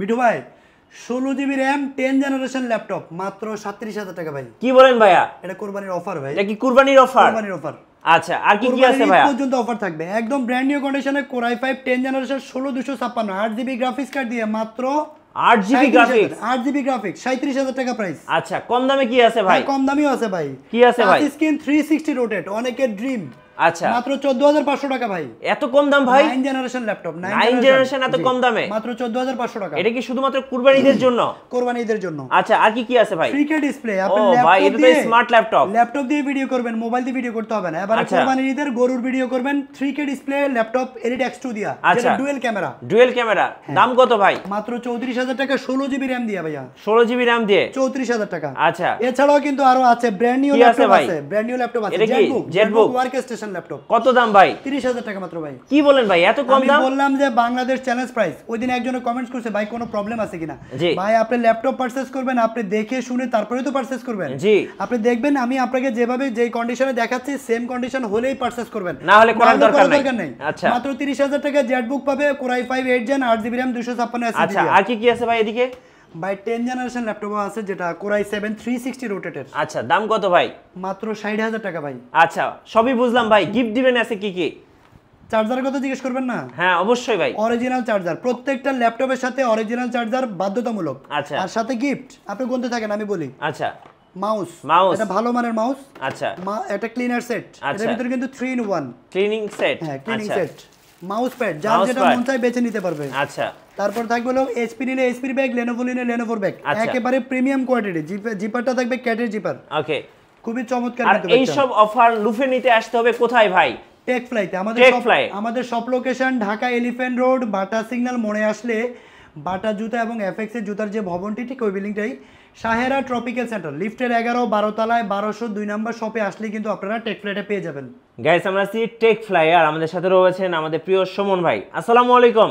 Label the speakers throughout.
Speaker 1: মিঠু ভাই ষোলো GB RAM ten generation laptop মাত্র সাত্রিশ হাজার টাকা ভাই কি বলেন ভাইয়া এটা কোরবানির অফার ভাই এটা কি
Speaker 2: কোরবানির অফার কোরবানির অফার আচ্ছা আর কি কি আছে ভাই পর্যন্ত
Speaker 1: অফার থাকবে একদম ব্র্যান্ড নিউ কন্ডিশনে কোর 10 জেনারেশন 16256 গ্রাফিক্স কার্ড দিয়ে মাত্র গ্রাফিক্স গ্রাফিক্স 37000 টাকা প্রাইস আচ্ছা কম দামে কি আছে ভাই হ্যাঁ, কম দামেও আছে ভাই কি আছে ভাই স্ক্রিন 360 রোটেট অনেকের ড্রিম আচ্ছা মাত্র 14500 টাকা ভাই
Speaker 2: এত কম দাম ভাই 9
Speaker 1: জেনারেশন ল্যাপটপ 9 জেনারেশন
Speaker 2: এত কম দামে মাত্র 14500 টাকা এটা কি শুধুমাত্র কুরবানি জন্য কুরবানি জন্য আচ্ছা আর কি কি আছে ভাই ফ্রি
Speaker 1: ডিসপ্লে আপনি ভাই এটা তো স্মার্ট ল্যাপটপ ল্যাপটপ দিয়ে ভিডিও করবেন মোবাইল দিয়ে ভিডিও করতে হবে না এবার আচ্ছা। কুরবানি গরুর ভিডিও করবেন 3K display laptop edit X2 দিয়া যেটা ডুয়াল ক্যামেরা ডুয়াল
Speaker 2: ক্যামেরা দাম কত
Speaker 1: ভাই মাত্র 34000 টাকা 16 জিবি RAM দিয়া ভাইয়া
Speaker 2: 16 জিবি র্যাম দিয়ে 34000 টাকা আচ্ছা এছাড়াও কিন্তু
Speaker 1: আরো আছে ব্র্যান্ড নিউ ল্যাপটপ আছে ব্র্যান্ড নিউ ল্যাপটপ আছে ZBook ZBook workstation generation laptop কত দাম ভাই 30000 টাকা মাত্র ভাই কি বলেন ভাই এত কম দাম বললাম যে বাংলাদেশ চ্যালেঞ্জ প্রাইস ওই দিন একজনে কমেন্টস করছে ভাই কোনো প্রবলেম আছে কিনা ভাই আপনি ল্যাপটপ পারচেজ করবেন আপনি দেখে শুনে তারপরে তো পারচেজ করবেন জি আপনি দেখবেন আমি আপনাকে যেভাবে যেই কন্ডিশনে দেখাচ্ছি সেম কন্ডিশন হলেই পারচেজ করবেন না হলে করার দরকার নাই আচ্ছা মাত্র 30000 টাকা জেটবুক পাবে core i five eight gen 8 GB RAM 256 SSD আচ্ছা আর কি কি আছে ভাই এদিকে ভাই 10 জেনারেশন ল্যাপটপ আছে যেটা কোরাই i7 360 রোটেটেড
Speaker 2: আচ্ছা দাম কত ভাই মাত্র 60000 টাকা ভাই আচ্ছা সবই বুঝলাম ভাই গিফট দিবেন আছে কি কি
Speaker 1: চার্জার কথা জিজ্ঞেস করবেন না হ্যাঁ অবশ্যই ভাই অরিজিনাল চার্জার প্রত্যেকটা ল্যাপটপের সাথে অরিজিনাল চার্জার বাধ্যতামূলক আচ্ছা আর সাথে গিফট আপনি গুনতে থাকেন আমি বলি আচ্ছা মাউস মাউস এটা ভালো মানের মাউস আচ্ছা এটা ক্লিনার সেট এর ভিতরে কিন্তু 3 ইন 1 ক্লিনিং সেট হ্যাঁ ক্লিনিং আচ্ছা। সেট মাউস প্যাড যার যেটা মন বেছে নিতে পারবে আচ্ছা তারপর থাকবে হলো এসপি নিলে ব্যাগ লেনোভো নিলে ব্যাগ আচ্ছা। একেবারে প্রিমিয়াম কোয়ালিটি জিপারটা থাকবে ক্যাটের জিপার ওকে খুবই চমৎকার আর এই সব অফার লুফে নিতে আসতে হবে কোথায় ভাই টেক ফ্লাইতে আমাদের আমাদের সব location Dhaka elephant road Bata signal মনে আসলে বাটা জুতা এবং এফএক্স এর জুতার যে ভবনটি ঠিক ওই বিল্ডিংটাই সাহেরা ট্রপিক্যাল সেন্টার লিফটের এগারো বারো বারোশো দুই নম্বর শপে আসলে কিন্তু আপনারা টেক ফ্লাইটে পেয়ে যাবেন
Speaker 2: গাইস আমরা আছি টেক ফ্লাই আর আমাদের সাথে রয়েছেন আমাদের প্রিয় সুমন ভাই আসসালামু আলাইকুম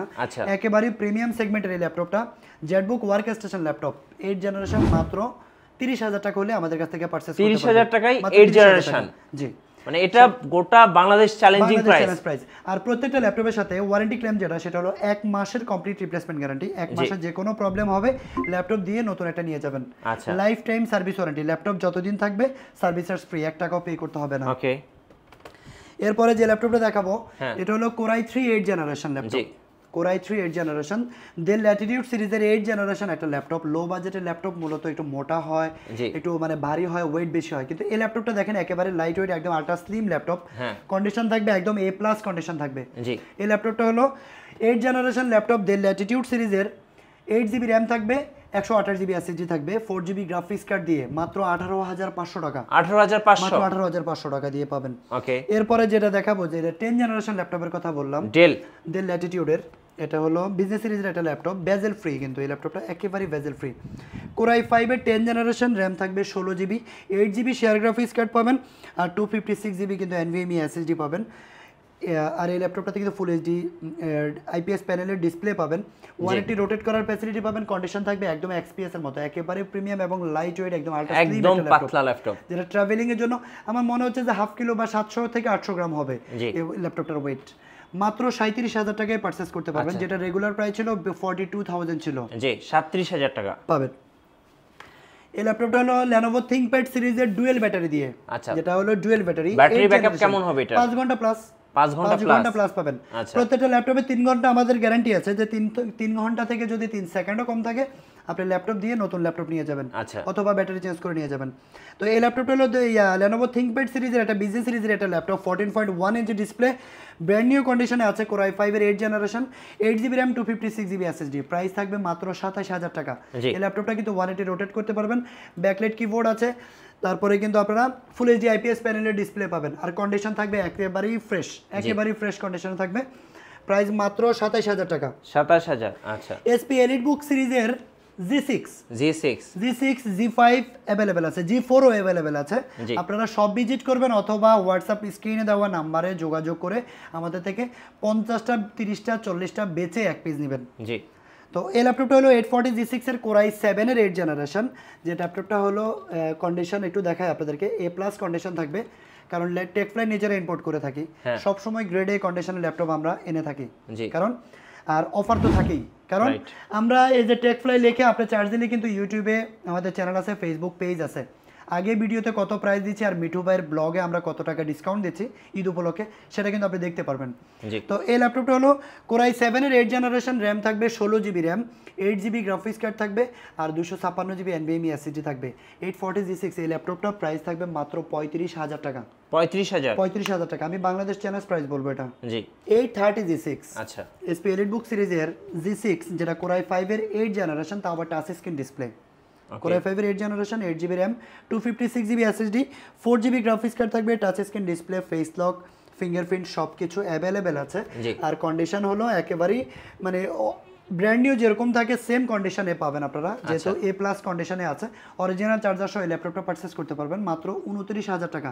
Speaker 1: না একেবারে প্রিমিয়াম সেগমেন্টের এই ল্যাপটপটা ZBook workstation laptop eight generation মাত্র তিরিশ হাজার টাকা হলে আমাদের কাছ থেকে পারচেস তিরিশ হাজার টাকায় এইট জেনারেশন
Speaker 2: জি মানে এটা গোটা বাংলাদেশ চ্যালেঞ্জিং প্রাইস
Speaker 1: আর প্রত্যেকটা ল্যাপটপের সাথে ওয়ারেন্টি ক্লেম যেটা সেটা হলো এক মাসের কমপ্লিট রিপ্লেসমেন্ট গ্যারান্টি এক মাসে যে কোনো প্রবলেম হবে ল্যাপটপ দিয়ে নতুন একটা নিয়ে যাবেন life time service warranty laptop যতদিন থাকবে সার্ভিস চার্জ ফ্রি এক টাকাও পে করতে হবে না ওকে এরপরে যে ল্যাপটপটা দেখাবো হ্যাঁ। এটা হলো core i three eight generation laptop core i three eight generation then latitude সিরিজের এইট জেনারেশন একটা ল্যাপটপ লো বাজেটের ল্যাপটপ মূলত একটু মোটা হয় একটু মানে ভারী হয় ওয়েট বেশি হয় কিন্তু এই ল্যাপটপটা দেখেন একেবারে লাইট ওয়েট একদম আল্ট্রা স্লিম ল্যাপটপ কন্ডিশন থাকবে একদম এ প্লাস কন্ডিশন থাকবে এই ল্যাপটপটা হলো eight generation laptop then latitude সিরিজের এইট জিবি র্যাম থাকবে একশো আঠাশ জিবি এসএসডি থাকবে ফোর জিবি গ্রাফিক্স কার্ড দিয়ে মাত্র আঠারো হাজার পাঁচশো টাকা আঠারো হাজার পাঁচশো আঠারো হাজার পাঁচশো টাকা দিয়ে পাবেন ওকে এরপরে যেটা দেখাবো যে টেন জেনারেশন ল্যাপটপের কথা বললাম ডেল ডেল ল্যাটিটিউডের এটা হলো বিজনেস সিরিজের একটা ল্যাপটপ বেজেল ফ্রি কিন্তু এই ল্যাপটপটা একেবারে বেজেল ফ্রি কোরাই ফাইভের টেন জেনারেশন র্যাম থাকবে ষোলো GB eight GB share graphics card পাবেন আর টু ফিফটি সিক্স জিবি কিন্তু এনভিএমই এসএসডি পাবেন আর এই ল্যাপটপটাতে কিন্তু ফুল এইচডি আইপিএস প্যানেলের ডিসপ্লে পাবেন ওয়ারেন্টি রোটেট করার ফ্যাসিলিটি পাবেন কন্ডিশন থাকবে একদম এক্সপিএস এর মতো একেবারে প্রিমিয়াম এবং লাইট ওয়েট একদম একদম পাতলা ল্যাপটপ যেটা ট্রাভেলিং এর জন্য আমার মনে হচ্ছে যে হাফ কিলো বা সাতশো থেকে আটশো গ্রাম হবে ল্যাপটপটার ওয়েট মাত্র সাঁত্রিশ হাজার টাকায় পারচেস করতে পারবেন আচ্ছা। যেটা রেগুলার প্রাইস ছিল ফর্টি টু থাউজেন্ড ছিল
Speaker 2: জি সাঁত্রিশ হাজার টাকা পাবেন
Speaker 1: এই ল্যাপটপটা হলো Lenovo ThinkPad সিরিজের ডুয়েল ব্যাটারি দিয়ে আচ্ছা যেটা হলো ডুয়েল ব্যাটারি ব্যাটারি ব্যাকআপ কেমন হবে এটা 5 ঘন্টা প্লাস 5 ঘন্টা প্লাস 5 ঘন্টা প্লাস পাবেন আচ্ছা। প্রত্যেকটা ল্যাপটপে 3 ঘন্টা আমাদের গ্যারান্টি আছে যে 3 3 ঘন্টা থেকে যদি 3 সেকেন্ডও কম থাকে আপনি ল্যাপটপ দিয়ে নতুন ল্যাপটপ নিয়ে যাবেন আচ্ছা অথবা ব্যাটারি চেঞ্জ করে নিয়ে যাবেন তো এই ল্যাপটপটা হলো লেনোভো থিঙ্কপ্যাড সিরিজের একটা বিজনেস সিরিজের একটা laptop fourteen point one inch display brand new কন্ডিশনে আছে কোরাই ফাইভের eight generation eight GB RAM two fifty six GB SSD price থাকবে মাত্র সাতাশ হাজার টাকা এই ল্যাপটপটা কিন্তু ওয়ান এইটি রোটেট করতে পারবেন ব্যাকলেট কিবোর্ড আছে তারপরে কিন্তু আপনারা ফুল এইচডি আইপিএস প্যানেলের ডিসপ্লে পাবেন আর কন্ডিশন থাকবে একেবারেই ফ্রেশ একেবারেই ফ্রেশ কন্ডিশনে থাকবে প্রাইস মাত্র সাতাশ হাজার টাকা
Speaker 2: সাতাশ হাজার আচ্ছা
Speaker 1: এসপি এলিট বুক সিরিজের আপনারা সব ভিজিট করবেন অথবা হোয়াটসঅ্যাপ স্ক্রিনে দেওয়া নাম্বারে যোগাযোগ করে আমাদের থেকে পঞ্চাশটা তিরিশটা চল্লিশটা বেচে এক পিস নেবেন জি তো এই ল্যাপটপটা হলো এইট ফর্টি জি সিক্সের কোরাই সেভেনের এইট জেনারেশন যে ল্যাপটপটা হলো কন্ডিশন একটু দেখায় আপনাদেরকে এ প্লাস কন্ডিশন থাকবে কারণ টেকফ্লাই নিজেরা ইম্পোর্ট করে থাকি হ্যাঁ। সবসময় গ্রেড এ কন্ডিশনের ল্যাপটপ আমরা এনে থাকি কারণ আর অফার তো থাকেই কারণ আমরা এই যে টেক ফ্লাই লিখে আপনি চার্জ দিলে কিন্তু ইউটিউবে আমাদের চ্যানেল আছে ফেসবুক পেজ আছে আগে ভিডিওতে কত প্রাইস দিচ্ছি আর মিঠু ভাইয়ের ব্লগে আমরা কত টাকা ডিসকাউন্ট দিচ্ছি ঈদ উপলক্ষে সেটা কিন্তু আপনি দেখতে পারবেন তো এই ল্যাপটপটা হলো কোরাই সেভেনের এইট জেনারেশন র্যাম থাকবে ষোলো GB RAM eight GB graphics card থাকবে আর দুশো ছাপ্পান্ন জিবি এনবিএমি এসিডি থাকবে এইট ফর্টি জি সিক্স এই ল্যাপটপটার প্রাইস থাকবে মাত্র পঁয়ত্রিশ হাজার টাকা
Speaker 2: পঁয়ত্রিশ হাজার পঁয়ত্রিশ
Speaker 1: হাজার টাকা আমি বাংলাদেশ চ্যানেল প্রাইস বলবো এটা G eight thirty G six আচ্ছা এসপি এলিট বুক সিরিজের জি সিক্স যেটা কোরাই ফাইভের এইট জেনারেশন তা আবার touch screen display core F এর eight generation eight GB RAM two fifty six GB SSD four GB graphics card থাকবে touch screen display face lock fingerprint সব কিছু available আছে আর condition হলো একেবারেই মানে ব্র্যান্ড নিউ যেরকম থাকে সেম কন্ডিশনে পাবেন আপনারা আচ্ছা। যেহেতু এ প্লাস কন্ডিশনে আছে অরিজিনাল চার্জার সহ এই ল্যাপটপটা পারচেস করতে পারবেন মাত্র উনত্রিশ হাজার টাকা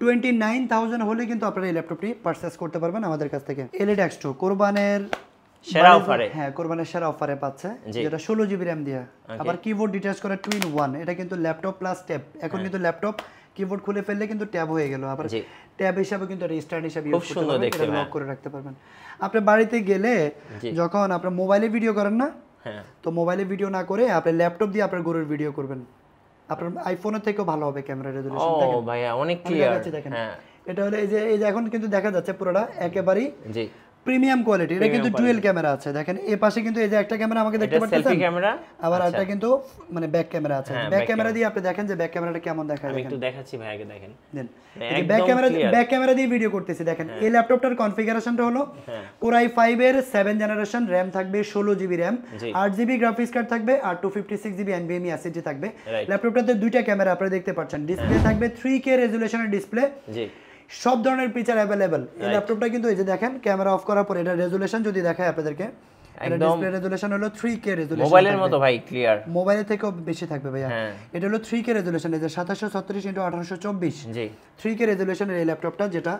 Speaker 1: টোয়েন্টি নাইন থাউজেন্ড হলে কিন্তু আপনারা এই ল্যাপটপটি পারচেস করতে পারবেন আমাদের কাছ থেকে টু e কোরবানের সেরা অফারে হ্যাঁ কোরবানের সেরা অফারে পাচ্ছে যেটা ষোলো জিবি র্যাম দিয়া আবার কিবোর্ড ডিটাচ করে টুইন ওয়ান এটা কিন্তু ল্যাপটপ প্লাস ট্যাব এখন হ্যাঁ। কিন্তু ল্যাপটপ কিবোর্ড খুলে ফেললে কিন্তু ট্যাব হয়ে গেল আবার ট্যাব হিসাবে কিন্তু এটা স্ট্যান্ড হিসাবে ইউজ করতে এটা লক হ্যাঁ। করে রাখতে পারবেন আপনি বাড়িতে গেলে যখন আপনি মোবাইলে ভিডিও করেন না হ্যাঁ। তো মোবাইলে ভিডিও না করে আপনি ল্যাপটপ দিয়ে আপনার গরুর ভিডিও করবেন আপনার আইফোনের থেকেও ভালো হবে ক্যামেরা রেজোলিউশন ও ভাই
Speaker 2: অনেক ক্লিয়ার দেখেন
Speaker 1: এটা হলো এই যে এই যে এখন কিন্তু দেখা যাচ্ছে পুরোটা একেবারেই জি প্রিমিয়াম কোয়ালিটি এটা কিন্তু ডুয়েল ক্যামেরা আছে দেখেন এই পাশে কিন্তু এই যে একটা ক্যামেরা আমাকে দেখতে পাচ্ছেন সেলফি ক্যামেরা আবার একটা আচ্ছা। কিন্তু মানে ব্যাক ক্যামেরা আছে ব্যাক ক্যামেরা দিয়ে আপনি দেখেন যে ব্যাক ক্যামেরাটা কেমন দেখায় আমি একটু
Speaker 2: দেখাচ্ছি ভাই আগে দেখেন দেন হ্যাঁ, এই ব্যাক ক্যামেরা ব্যাক
Speaker 1: ক্যামেরা দিয়ে ভিডিও করতেছি দেখেন হ্যাঁ। এই ল্যাপটপটার কনফিগারেশনটা হলো হ্যাঁ। Core i5 এর 7 জেনারেশন RAM থাকবে 16GB GB RAM 8 graphics card থাকবে আর 256GB NVMe SSD থাকবে ল্যাপটপটাতে দুইটা ক্যামেরা আপনি দেখতে পাচ্ছেন ডিসপ্লে থাকবে 3K রেজোলিউশনের ডিসপ্লে জি সব ধরনের পিচার অ্যাভেলেবেল এই ল্যাপটপটা কিন্তু এই যে দেখেন ক্যামেরা অফ করার পর এটা রেজুলেশন যদি দেখায় আপনাদেরকে বেশি থাকবে ভাইয়া হ্যাঁ। এটা এই ল্যাপটপটা যেটা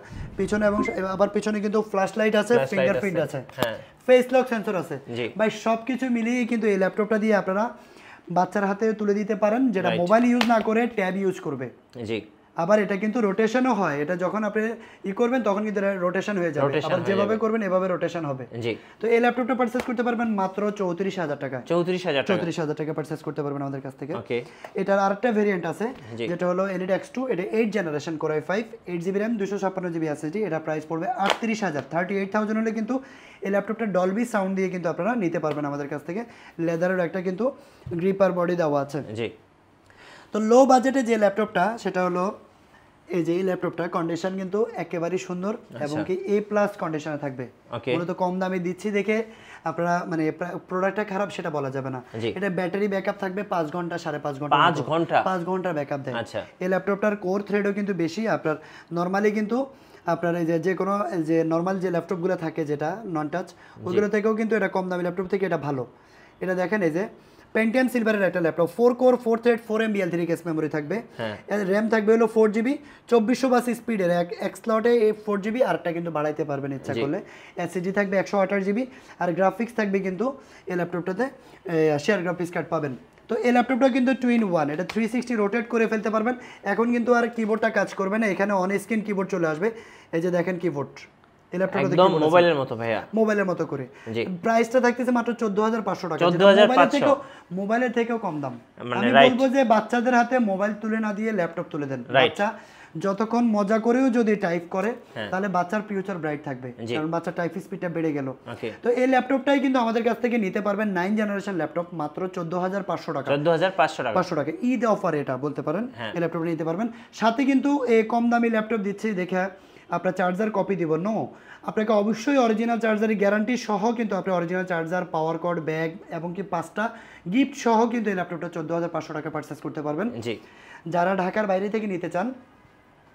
Speaker 1: এবং আবার পিছনে কিন্তু লাইট আছে আছে ফেস লক সেন্সর আছে ভাই সবকিছু মিলিয়ে কিন্তু এই ল্যাপটপটা দিয়ে আপনারা বাচ্চার হাতে তুলে দিতে পারেন যেটা মোবাইল ইউজ না করে ট্যাব ইউজ করবে আবার এটা কিন্তু রোটেশনও হয় এটা যখন আপনি ই করবেন তখন কিন্তু রোটেশন হয়ে যাবে আবার যেভাবে করবেন এভাবে রোটেশন হবে জি তো এই ল্যাপটপটা পারচেজ করতে পারবেন মাত্র 34000 টাকা 34000 টাকা 34000 টাকা পারচেজ করতে পারবেন আমাদের কাছ থেকে ওকে এটার আরেকটা ভেরিয়েন্ট আছে যেটা হলো এলিট e X2 এটা 8 generation core i5 8GB RAM 256GB SSD এটা প্রাইস পড়বে 38000 38000 হলে কিন্তু এই ল্যাপটপটা ডলবি সাউন্ড দিয়ে কিন্তু আপনারা নিতে পারবেন আমাদের কাছ থেকে লেদারের একটা কিন্তু গ্রিপার বডি দেওয়া আছে জি তো লো বাজেটে যে ল্যাপটপটা সেটা হলো এই যে এই ল্যাপটপটার কন্ডিশন কিন্তু একেবারেই সুন্দর আচ্ছা। এবং কি এ প্লাস কন্ডিশনে থাকবে মূলত কম দামে দিচ্ছি দেখে আপনারা মানে প্রোডাক্টটা খারাপ সেটা বলা যাবে না এটা ব্যাটারি ব্যাকআপ থাকবে পাঁচ ঘন্টা সাড়ে পাঁচ ঘন্টা পাঁচ ঘন্টা পাঁচ ঘন্টার ব্যাকআপ দেয় আচ্ছা। এই ল্যাপটপটার কোর থ্রেডও কিন্তু বেশি আপনার নর্মালি কিন্তু আপনার এই যে যে কোনো যে নর্মাল যে ল্যাপটপগুলো থাকে যেটা নন টাচ ওগুলো থেকেও কিন্তু এটা কম দামি ল্যাপটপ থেকে এটা ভালো এটা দেখেন এই যে পেন্টিয়াম সিলভারের একটা laptop four core four thread four M B L three cache memory থাকবে র্যাম থাকবে হলো ফোর জিবি চব্বিশশো বাস স্পিডের এক এক স্লটে এই ফোর জিবি আরটা কিন্তু বাড়াইতে পারবেন ইচ্ছা করলে এসএসডি থাকবে একশো আঠাশ জিবি আর গ্রাফিক্স থাকবে কিন্তু এই ল্যাপটপটাতে শেয়ার গ্রাফিক্স কার্ড পাবেন তো এই ল্যাপটপটা কিন্তু টুইন ওয়ান এটা থ্রি সিক্সটি রোটেট করে ফেলতে পারবেন এখন কিন্তু আর কিবোর্ডটা কাজ করবে না এখানে অন স্ক্রিন কিবোর্ড চলে আসবে এই যে দেখেন কিবোর্ড মানে যতক্ষণ মজা করেও যদি টাইপ করে হ্যাঁ। তাহলে বাচ্চার ফিউচার ব্রাইট থাকবে কারণ বাচ্চার টাইপ স্পিডটা বেড়ে গেল তো এই ল্যাপটপটাই কিন্তু আমাদের কাছ থেকে নিতে পারবেন নাইন জেনারেশন ল্যাপটপ মাত্র চোদ্দ হাজার পাঁচশো টাকা চোদ্দ
Speaker 2: হাজার পাঁচশো টাকা পাঁচশো
Speaker 1: টাকা ঈদ অফার এটা বলতে পারেন হ্যাঁ। এই ল্যাপটপটা নিতে পারবেন সাথে কিন্তু এই কম দামি ল্যাপটপ দিচ্ছে দেখে আপনার চার্জার কপি দিব নো আপনাকে অবশ্যই অরিজিনাল চার্জারের গ্যারান্টি সহ কিন্তু আপনি original charger power cord bag এবং কি পাঁচটা গিফট সহ কিন্তু এই ল্যাপটপটা চোদ্দ হাজার পাঁচশো টাকা পারচেস করতে পারবেন জি যারা ঢাকার বাইরে থেকে নিতে চান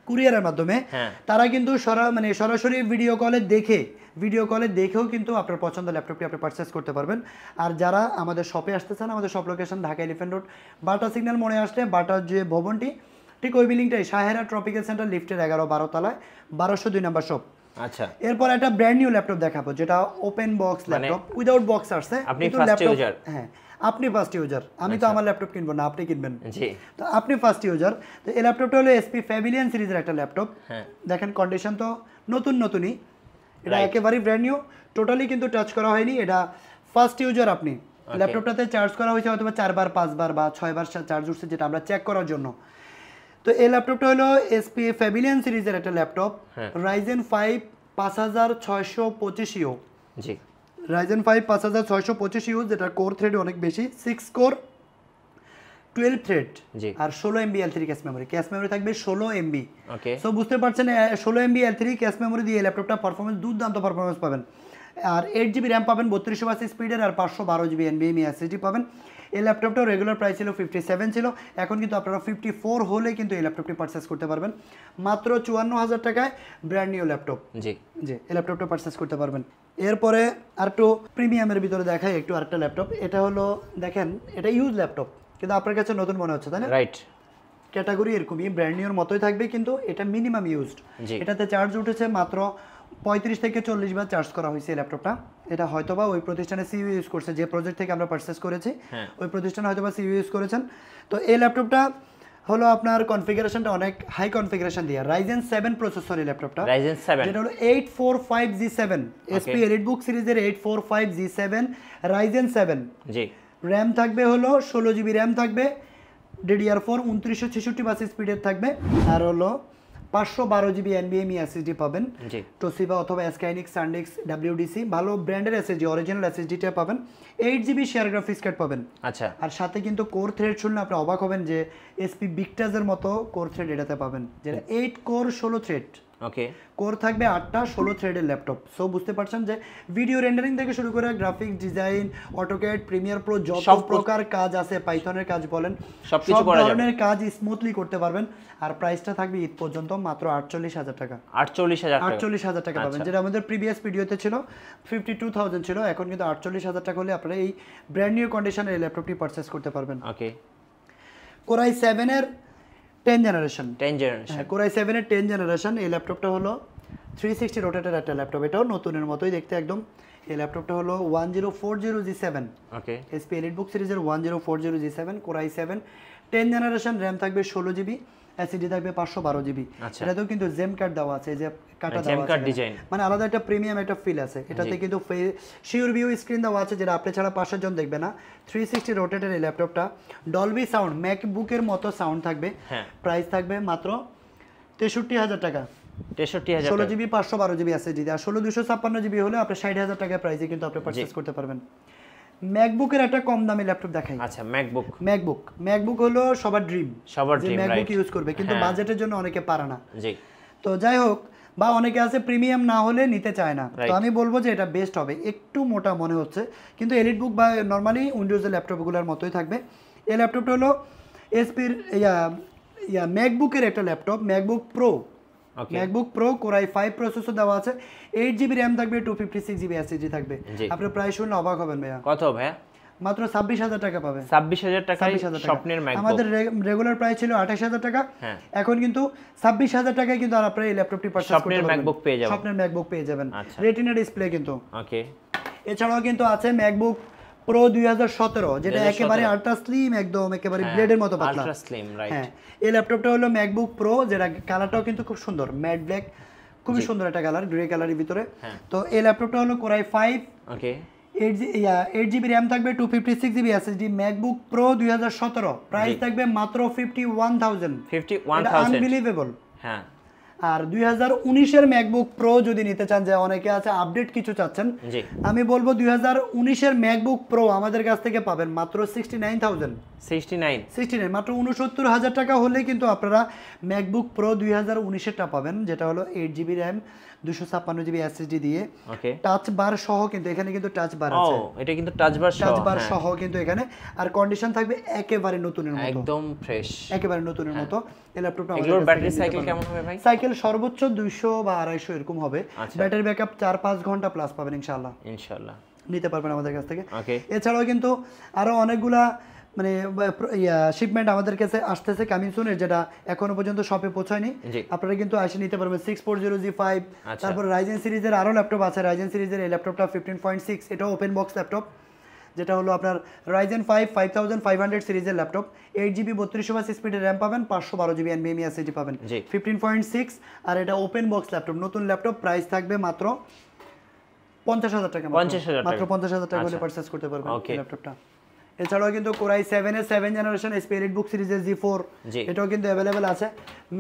Speaker 1: কুরিয়ারের মাধ্যমে হ্যাঁ। তারা কিন্তু সরা মানে সরাসরি ভিডিও কলে দেখে ভিডিও কলে দেখেও কিন্তু আপনার পছন্দ ল্যাপটপটি আপনি পারচেস করতে পারবেন আর যারা আমাদের শপে আসতে চান আমাদের shop location Dhaka elephant road Bata signal মনে আসলে বাটার যে ভবনটি ঠিক ওই বিল্ডিংটাই সাহেরা ট্রপিক্যাল সেন্টার লিফটের এগারো বারো তলায় বারোশো দুই নাম্বার শপ আচ্ছা এরপর একটা ব্র্যান্ড নিউ ল্যাপটপ দেখাবো যেটা open box laptop without box আসছে আপনি হ্যাঁ আপনি ফার্স্ট হ্যাঁ, ইউজার আমি তো আচ্ছা। আমার ল্যাপটপ কিনবো না আপনি কিনবেন তো আপনি ফার্স্ট ইউজার তো এই ল্যাপটপটা হলো এসপি সিরিজের একটা ল্যাপটপ দেখেন কন্ডিশন তো নতুন নতুনই এটা একেবারেই ব্র্যান্ড নিউ টোটালি কিন্তু টাচ করা হয়নি এটা ফার্স্ট ইউজার আপনি ল্যাপটপটাতে চার্জ করা হয়েছে অথবা চারবার পাঁচবার বা ছয়বার চার্জ উঠছে যেটা আমরা চেক করার জন্য তো এই ল্যাপটপটা হলো এসপি ফ্যাবিলিয়ান সিরিজের একটা ল্যাপটপ রাইজেন ফাইভ পাঁচ হাজার ছয়শো পঁচিশ ইউ জি রাইজেন ফাইভ পাঁচ হাজার ছয়শো পঁচিশ ইউ যেটা কোর থ্রেড অনেক বেশি সিক্স কোর টুয়েলভ থ্রেড আর ষোলো MB L three cache memory cache memory থাকবে ষোলো এমবি সো বুঝতে পারছেন ষোলো MB L three cache memory দিয়ে ল্যাপটপটা পারফরমেন্স দুর্দান্ত পারফরমেন্স পাবেন আর এইট জিবি র্যাম পাবেন বত্রিশশো বাসি স্পিডের আর পাঁচশো বারো জিবি এনবিএমই এসএসডি পাবেন এই ল্যাপটপটা রেগুলার প্রাইস ছিল ফিফটি সেভেন ছিল এখন কিন্তু আপনারা ফিফটি ফোর হলে কিন্তু এই ল্যাপটপটি পারচেস করতে পারবেন মাত্র চুয়ান্ন হাজার টাকায় ব্র্যান্ড নিউ ল্যাপটপ জি জি এই ল্যাপটপটা পারচেস করতে পারবেন এরপরে আর একটু প্রিমিয়ামের ভিতরে দেখাই একটু আরেকটা ল্যাপটপ এটা হলো দেখেন এটা ইউজ ল্যাপটপ কিন্তু আপনার কাছে নতুন মনে হচ্ছে তাই না রাইট ক্যাটাগরি এরকমই ব্র্যান্ড নিউর মতোই থাকবে কিন্তু এটা মিনিমাম ইউজড এটাতে চার্জ উঠেছে মাত্র পঁয়ত্রিশ থেকে চল্লিশ বার চার্জ করা হয়েছে ল্যাপটপটা এটা হয়তো বা ওই প্রতিষ্ঠানে সিইউ ইউজ e করছে যে প্রজেক্ট থেকে আমরা পারচেস করেছি হ্যাঁ। ওই প্রতিষ্ঠানে বা সিইউ ইউজ করেছেন তো এই ল্যাপটপটা হলো আপনার কনফিগারেশনটা অনেক হাই কনফিগারেশন দিয়ে রাইজেন সেভেন প্রসেসর এই ল্যাপটপটা রাইজেন সেভেন যেটা হলো eight four five G seven HP EliteBook সিরিজের eight four five G seven Ryzen seven G RAM থাকবে হলো ষোলো জিবি র্যাম থাকবে ডিডিআর ফোর উনত্রিশশো ছেষট্টি বাস স্পিডের থাকবে আর হলো পাঁচশো বারো জিবি এনবিএম এসএসডি পাবেন টোসিবা অথবা স্কাইনিক্স সানডিক্স ডাব্লিউডিসি ভালো ব্র্যান্ডের এসএসডি অরিজিনাল এসএসডিটা পাবেন eight GB share graphics card পাবেন আচ্ছা আর সাথে কিন্তু কোর থ্রেড শুনলে আপনি অবাক হবেন যে এসপি বিকটাজের মতো কোর থ্রেড এটাতে পাবেন যেটা এইট কোর ষোলো থ্রেড ওকে কোর থাকবে আটটা ষোলো থ্রেডের ল্যাপটপ সো বুঝতে পারছেন যে ভিডিও রেন্ডারিং থেকে শুরু করে graphic design AutoCAD Premiere Pro যত প্রকার কাজ আছে পাইথনের কাজ বলেন সব ধরনের কাজ স্মুথলি করতে পারবেন আর প্রাইসটা থাকবে ঈদ পর্যন্ত মাত্র আটচল্লিশ হাজার টাকা
Speaker 2: আটচল্লিশ হাজার আটচল্লিশ হাজার টাকা পাবেন আচ্ছা। যেটা
Speaker 1: আমাদের প্রিভিয়াস ভিডিওতে ছিল ফিফটি টু থাউজেন্ড ছিল এখন কিন্তু আটচল্লিশ হাজার টাকা হলে আপনারা এই ব্র্যান্ড নিউ কন্ডিশনের এই ল্যাপটপটি পারচেস করতে পারবেন ওকে কোরাই সেভেনের ten generation ten generation core i সেভেনের টেন জেনারেশন এই ল্যাপটপটা হলো থ্রি সিক্সটি রোটেটার একটা ল্যাপটপ এটাও নতুনের মতোই দেখতে একদম এই ল্যাপটপটা হলো one zero four zero G seven okay HP EliteBook সিরিজের one zero four zero G seven core i seven ten generation RAM থাকবে ষোলো জিবি এসিডি থাকবে পাঁচশো বারো জিবি আচ্ছা। এটাতেও কিন্তু জেম কার্ড দেওয়া আছে যে কাটা মানে দেওয়া আছে মানে আলাদা একটা প্রিমিয়াম একটা ফিল আছে এটাতে কিন্তু শিওর ভিউ স্ক্রিন দেওয়া আছে যেটা আপনি ছাড়া পাঁচশো জন দেখবে না থ্রি সিক্সটি রোটেটের এই ল্যাপটপটা ডলবি সাউন্ড ম্যাকবুকের মতো সাউন্ড থাকবে প্রাইস হ্যাঁ। থাকবে মাত্র তেষট্টি হাজার টাকা তেষট্টি ষোলো জিবি পাঁচশো বারো জিবি আছে যদি আর ষোলো দুশো ছাপ্পান্ন জিবি হলে আপনি ষাট হাজার টাকা প্রাইসে কিন্তু আপনি পারচেস করতে পারবেন ম্যাকবুকের একটা কম দামের ল্যাপটপ দেখাই আচ্ছা ম্যাকবুক ম্যাকবুক ম্যাকবুক হলো সবার ড্রিম সবার ড্রিম ম্যাকবুক ইউজ করবে কিন্তু বাজেটের হ্যাঁ। জন্য অনেকে পারে না জি তো যাই হোক বা অনেকে আছে প্রিমিয়াম না হলে নিতে চায় না তো আমি বলবো যে এটা বেস্ট হবে একটু মোটা মনে হচ্ছে কিন্তু এলিট বুক বা নর্মালি উইন্ডোজের ল্যাপটপগুলোর মতোই থাকবে এই ল্যাপটপটা হলো এসপির ইয়া ইয়া ম্যাকবুকের একটা laptop MacBook Pro MacBook Pro core i five processor দেওয়া আছে এইট জিবি র্যাম থাকবে two fifty six GB SSD থাকবে আপনি প্রায় শুনে অবাক হবেন ভাইয়া কত ভাইয়া মাত্র ছাব্বিশ হাজার টাকা পাবে
Speaker 2: ছাব্বিশ হাজার টাকা স্বপ্নের ম্যাকবুক আমাদের
Speaker 1: রেগুলার প্রাইস ছিল আঠাশ হাজার টাকা হ্যাঁ। এখন কিন্তু ছাব্বিশ হাজার টাকায় কিন্তু আর আপনার এই ল্যাপটপটি স্বপ্নের ম্যাকবুক পেয়ে যাবেন স্বপ্নের ম্যাকবুক পেয়ে যাবেন রেটিনা আচ্ছা। ডিসপ্লে কিন্তু ওকে এছাড়াও কিন্তু আছে ম্যাকবুক প্রো 2017 যেটা একেবারে আলট্রা স্লিম একদম একেবারে ব্লেডের হ্যাঁ, মতো পাতলা আলট্রা স্লিম রাইট হ্যাঁ এই ল্যাপটপটা হলো ম্যাকবুক প্রো যেটা কালারটাও কিন্তু খুব সুন্দর ম্যাট ব্ল্যাক খুবই সুন্দর একটা কালার গ্রে কালারের ভিতরে হ্যাঁ। তো এই ল্যাপটপটা হলো core i 5 okay eight GB RAM থাকবে two fifty six GB SSD MacBook Pro দুই হাজার সতেরো প্রাইস থাকবে মাত্র fifty one thousand fifty one unbelievable হ্যাঁ আর দুই হাজার উনিশের ম্যাকবুক প্রো যদি নিতে চান যে অনেকে আছে আপডেট কিছু চাচ্ছেন আমি বলবো দুই হাজার উনিশের ম্যাকবুক প্রো আমাদের কাছ থেকে পাবেন মাত্র sixty nine thousand sixty nine sixty nine মাত্র উনসত্তর হাজার টাকা হলে কিন্তু আপনারা ম্যাকবুক প্রো দুই হাজার উনিশেরটা পাবেন যেটা হলো এইট জিবি র্যাম দুশো ছাপ্পান্ন জিবি এসএসডি দিয়ে টাচ বার সহ কিন্তু এখানে কিন্তু টাচ বার আছে এটা কিন্তু টাচ বার টাচ বার সহ কিন্তু এখানে আর কন্ডিশন থাকবে একেবারে নতুনের মতো একদম ফ্রেশ একেবারে নতুনের হ্যাঁ। মতো এই ল্যাপটপটা ব্যাটারি সাইকেল কেমন হবে ভাই সাইকেল সর্বোচ্চ দুইশো বা আড়াইশো এরকম হবে ব্যাটারি আচ্ছা। ব্যাকআপ চার পাঁচ ঘন্টা প্লাস পাবেন ইনশাল্লাহ ইনশাল্লাহ নিতে পারবেন আমাদের কাছ থেকে এছাড়াও কিন্তু আরো অনেকগুলা মানে শিপমেন্ট আমাদের কাছে আসতেছে কামিং সুনের যেটা এখনো পর্যন্ত শপে পৌঁছায়নি আপনারা কিন্তু আসে নিতে পারবেন six four zero G five তারপর রাইজেন সিরিজের আরও ল্যাপটপ আছে রাইজেন সিরিজের এই ল্যাপটপটা ফিফটিন পয়েন্ট সিক্স এটা ওপেন বক্স ল্যাপটপ যেটা হলো আপনার Ryzen five five thousand five hundred সিরিজের ল্যাপটপ এইট জিবি বত্রিশ ওভার স্পিডের র্যাম পাবেন পাঁচশো বারো জিবি এনবিএমি এসএসডি পাবেন ফিফটিন পয়েন্ট সিক্স আর এটা ওপেন বক্স ল্যাপটপ নতুন ল্যাপটপ প্রাইস থাকবে মাত্র পঞ্চাশ হাজার টাকা পঞ্চাশ মাত্র পঞ্চাশ হাজার টাকা হলে পারচেস আচ্ছা। করতে পারবেন ল্যাপটপটা এছাড়াও কিন্তু core i seven a seven generation spirit book সিরিজের জি ফোর এটাও কিন্তু অ্যাভেলেবেল আছে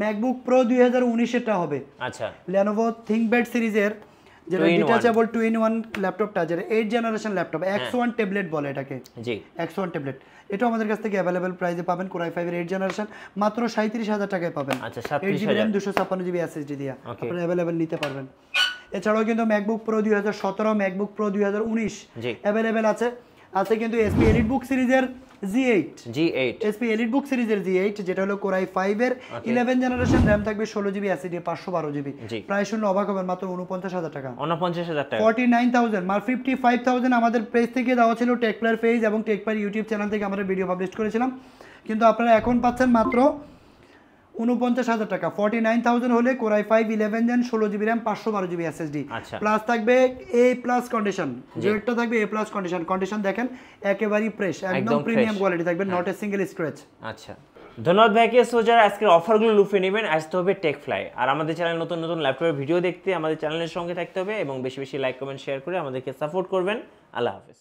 Speaker 1: ম্যাকবুক প্রো দুই হাজার উনিশেরটা হবে আচ্ছা লেনোভো থিঙ্কপ্যাড সিরিজের যেটা ডিটাচেবল টু ইন ওয়ান ল্যাপটপটা যেটা eight generation laptop X one tablet বলে এটাকে জি এক্স ওয়ান ট্যাবলেট এটা আমাদের কাছ থেকে অ্যাভেলেবেল প্রাইসে পাবেন কোরাই ফাইভের এইট জেনারেশন মাত্র সাঁত্রিশ হাজার টাকায় পাবেন আচ্ছা এইট জিবি র্যাম দুশো ছাপ্পান্ন জিবি এসএসডি দিয়ে আপনারা অ্যাভেলেবেল নিতে পারবেন এছাড়াও কিন্তু ম্যাকবুক প্রো দুই হাজার সতেরো ম্যাকবুক প্রো দুই হাজার উনিশ অ্যাভেলেবেল আছে আছে কিন্তু এসপি এলিট বুক সিরিজের G eight G eight HP EliteBook সিরিজের জি এইট যেটা হলো কোরাই ফাইভ এর ইলেভেন জেনারেশন র্যাম থাকবে ষোলো জিবি অ্যাসিড পাঁচশো বারো জিবি প্রায় শূন্য অবাক হবেন মাত্র উনপঞ্চাশ হাজার টাকা
Speaker 2: উনপঞ্চাশ হাজার টাকা
Speaker 1: ফর্টি নাইন থাউজেন্ড মার ফিফটি ফাইভ থাউজেন্ড আমাদের পেজ থেকে দেওয়া ছিল টেকপ্লার পেজ এবং টেকপ্লার ইউটিউব চ্যানেল থেকে আমরা ভিডিও পাবলিশ করেছিলাম কিন্তু আপনারা এখন পাচ্ছেন মাত্র উনপঞ্চাশ হাজার টাকা ফর্টি নাইন থাউজেন্ড হলে কোরাই ফাইভ ইলেভেন দেন ষোলো জিবি র্যাম পাঁচশো বারো জিবি এস এসএসডি প্লাস থাকবে এ প্লাস কন্ডিশন জেটটা থাকবে এ প্লাস কন্ডিশন কন্ডিশন দেখেন একেবারেই ফ্রেশ একদম প্রিমিয়াম কোয়ালিটি থাকবে নট এ সিঙ্গেল স্ক্র্যাচ আচ্ছা ধন্যবাদ ভাইকে সো যারা আজকের অফারগুলো
Speaker 2: লুফে নেবেন আসতে হবে টেক ফ্লাই আর আমাদের চ্যানেল নতুন নতুন ল্যাপটপের ভিডিও দেখতে আমাদের চ্যানেলের সঙ্গে থাকতে হবে এবং বেশি বেশি লাইক কমেন্ট শেয়ার করে আমাদেরকে সাপোর্ট করবেন আল্লাহ হাফেজ